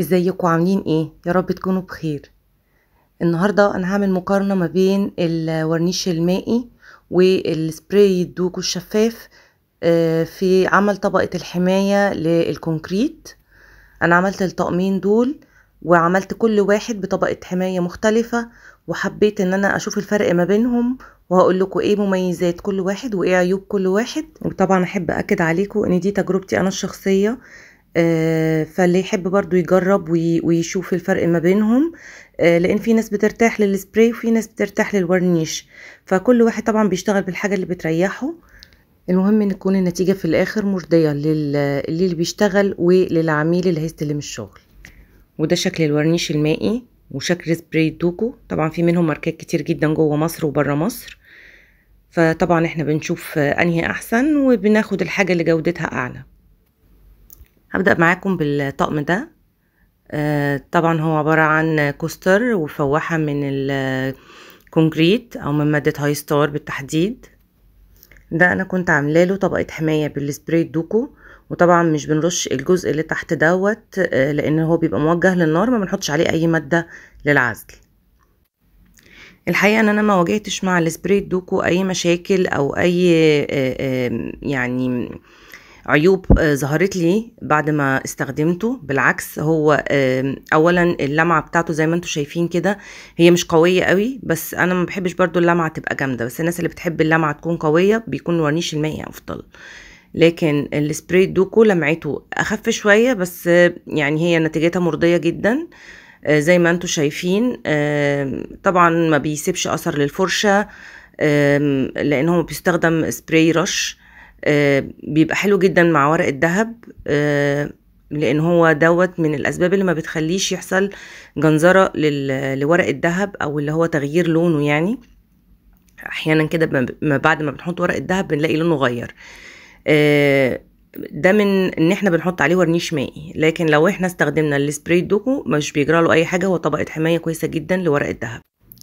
ازيكم عاملين ايه يا رب تكونوا بخير النهاردة انا هعمل مقارنة ما بين الورنيش المائي والسبراي الدوكو الشفاف آه، في عمل طبقة الحماية للكونكريت انا عملت الطقمين دول وعملت كل واحد بطبقة حماية مختلفة وحبيت ان انا اشوف الفرق ما بينهم وهقول لكم ايه مميزات كل واحد وايه عيوب كل واحد وطبعا احب اكد عليكم ان دي تجربتي انا الشخصية آه، فاللي يحب برضو يجرب ويشوف الفرق ما بينهم آه، لان في ناس بترتاح للسبراي وفي ناس بترتاح للورنيش فكل واحد طبعا بيشتغل بالحاجه اللي بتريحه المهم ان تكون النتيجه في الاخر مرضيه للي بيشتغل وللعميل اللي هيستلم الشغل وده شكل الورنيش المائي وشكل سبراي الدوكو طبعا في منهم ماركات كتير جدا جوه مصر وبره مصر فطبعا احنا بنشوف انهي احسن وبناخد الحاجه اللي جودتها اعلى هبدأ معاكم بالطقم ده آه، طبعا هو عبارة عن كوستر وفواحة من الكونكريت أو من مادة هاي ستار بالتحديد ده أنا كنت له طبقة حماية بالسبراي دوكو وطبعا مش بنرش الجزء اللي تحت دوت آه، لأن هو بيبقى موجه للنار ما بنحطش عليه أي مادة للعزل الحقيقه ان انا ما واجهتش مع السبراي دوكو اي مشاكل او اي آه، يعني عيوب آه، ظهرت لي بعد ما استخدمته بالعكس هو اولا اللمعه بتاعته زي ما انتم شايفين كده هي مش قويه قوي بس انا ما بحبش برضو اللمعه تبقى جامده بس الناس اللي بتحب اللمعه تكون قويه بيكون ورنيش المائي يعني افضل لكن السبراي دوكو لمعته اخف شويه بس آه، يعني هي نتيجتها مرضيه جدا آه، زي ما انتم شايفين طبعا ما بيسيبش اثر للفرشه لان هو بيستخدم سبراي رش آه، بيبقى حلو جدا مع ورق الدهب آه، لان هو دوت من الاسباب اللي ما بتخليش يحصل جنزره لورق الدهب او اللي هو تغيير لونه يعني احيانا كده بعد ما بنحط ورق الدهب بنلاقي لونه غير آه، ده من ان احنا بنحط عليه ورنيش مائي لكن لو احنا استخدمنا السبراي دوكو مش بيجرى له اي حاجه هو طبقه حمايه كويسه جدا لورق الدهب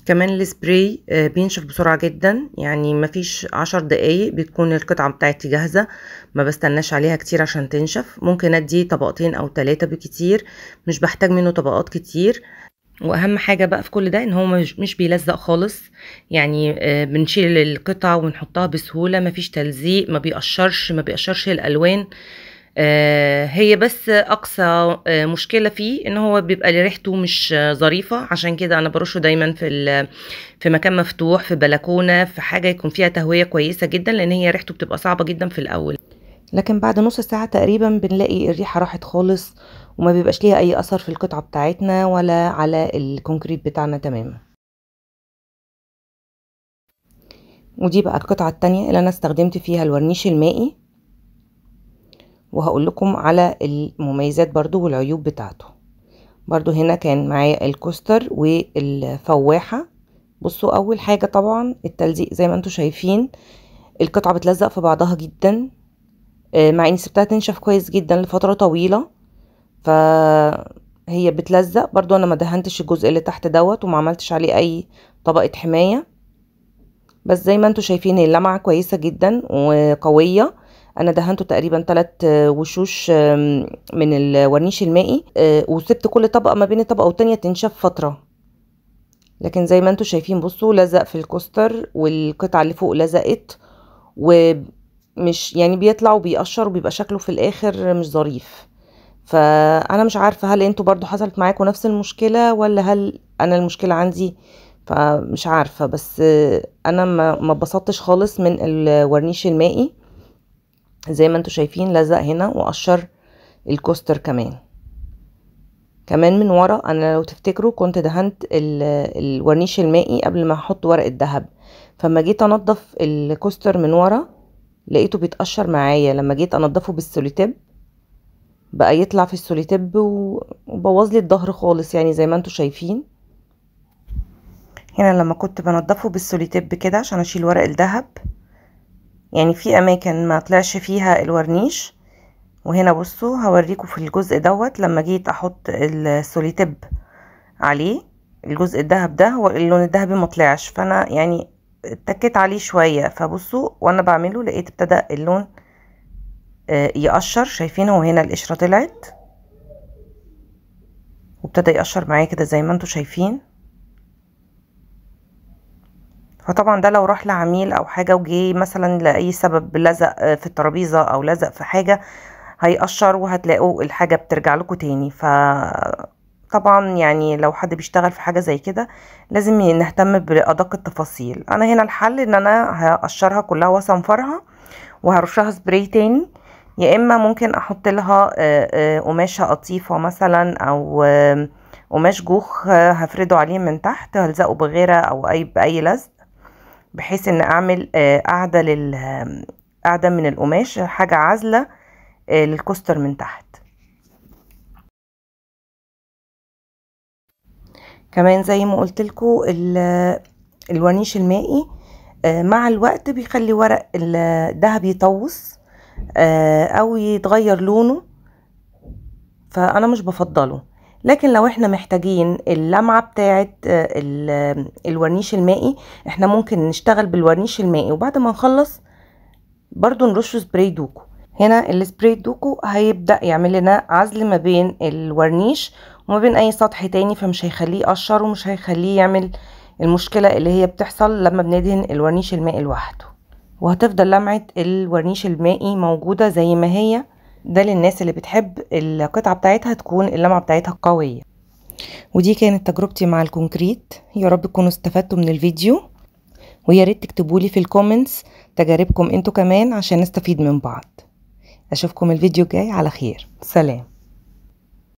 كمان السبراي آه، بينشف بسرعة جدا يعني مفيش عشر دقايق بتكون القطعة بتاعتي جاهزة ما بستناش عليها كتير عشان تنشف ممكن ادي طبقتين او تلاتة بكتير مش بحتاج منه طبقات كتير واهم حاجه بقى في كل ده ان هو مش بيلزق خالص يعني آه، بنشيل القطع ونحطها بسهوله مفيش تلزيق ما بيقشرش ما بيقشرش الالوان آه، هي بس اقصى آه، مشكله فيه ان هو بيبقى ريحته مش ظريفه عشان كده انا برشه دايما في في مكان مفتوح في بلكونه في حاجه يكون فيها تهويه كويسه جدا لان هي ريحته بتبقى صعبه جدا في الاول لكن بعد نص ساعه تقريبا بنلاقي الريحه راحت خالص وما بيبقاش ليها اي اثر في القطعه بتاعتنا ولا على الكونكريت بتاعنا تماما ودي بقى القطعه التانية اللي انا استخدمت فيها الورنيش المائي وهقول لكم على المميزات برضو والعيوب بتاعته برضو هنا كان معايا الكوستر والفواحة بصوا اول حاجة طبعا التلزيق زي ما انتم شايفين القطعة بتلزق في بعضها جدا آه، مع اني سبتها تنشف كويس جدا لفترة طويلة ف هي بتلزق برضو انا ما دهنتش الجزء اللي تحت دوت وما عملتش عليه اي طبقة حماية بس زي ما انتم شايفين اللمعة كويسة جدا وقوية انا دهنته تقريبا ثلاث وشوش من الورنيش المائي آه، وسبت كل طبقه ما بين الطبقه والتانيه تنشف فتره لكن زي ما انتم شايفين بصوا لزق في الكوستر والقطعه اللي فوق لزقت ومش يعني بيطلع وبيقشر وبيبقى شكله في الاخر مش ظريف فانا مش عارفه هل انتوا برضو حصلت معاكم نفس المشكله ولا هل انا المشكله عندي فمش عارفه بس انا ما اتبسطتش خالص من الورنيش المائي زي ما انتوا شايفين لزق هنا وقشر الكوستر كمان كمان من ورا انا لو تفتكروا كنت دهنت الورنيش المائي قبل ما احط ورق الذهب فما جيت انضف الكوستر من ورا لقيته بيتقشر معايا لما جيت انضفه بالسوليتيب بقى يطلع في السوليتيب وبوظ لي الظهر خالص يعني زي ما انتوا شايفين هنا لما كنت بنضفه بالسوليتيب كده عشان اشيل ورق الذهب يعني في اماكن ما طلعش فيها الورنيش وهنا بصوا هوريكم في الجزء دوت لما جيت احط السوليتيب عليه الجزء الذهب ده هو اللون الذهبي ما طلعش فانا يعني اتكيت عليه شويه فبصوا وانا بعمله لقيت ابتدى اللون آه، يقشر شايفينه وهنا هنا القشره طلعت وابتدى يقشر معايا كده زي ما انتم شايفين فطبعا ده لو راح لعميل او حاجه وجي مثلا لاي سبب لزق في الترابيزه او لزق في حاجه هيقشر وهتلاقوا الحاجه بترجع لكم تاني ف طبعا يعني لو حد بيشتغل في حاجه زي كده لازم نهتم بادق التفاصيل انا هنا الحل ان انا هقشرها كلها واصنفرها وهرشها سبراي تاني يا اما ممكن احط لها قماشه قطيفه مثلا او آمم، قماش جوخ هفرده عليه من تحت هلزقه بغيره او اي باي لزق بحيث ان اعمل آه، قاعدة لل قاعدة من القماش حاجة عازلة آه، للكوستر من تحت كمان زي ما قلت لكم الورنيش المائي آه، مع الوقت بيخلي ورق الدهب يطوس او يتغير لونه فانا مش بفضله لكن لو احنا محتاجين اللمعة بتاعة آه، آه، الورنيش المائي احنا ممكن نشتغل بالورنيش المائي وبعد ما نخلص برضو نرش سبراي دوكو هنا السبراي دوكو هيبدأ يعمل لنا عزل ما بين الورنيش وما بين اي سطح تاني فمش هيخليه يقشر ومش هيخليه يعمل المشكلة اللي هي بتحصل لما بندهن الورنيش المائي لوحده وهتفضل لمعة الورنيش المائي موجودة زي ما هي ده للناس اللي بتحب القطعة بتاعتها تكون اللمعة بتاعتها قوية ودي كانت تجربتي مع الكونكريت يا رب تكونوا استفدتوا من الفيديو ويا ريت تكتبولي في الكومنتس تجاربكم انتوا كمان عشان نستفيد من بعض اشوفكم الفيديو الجاي على خير سلام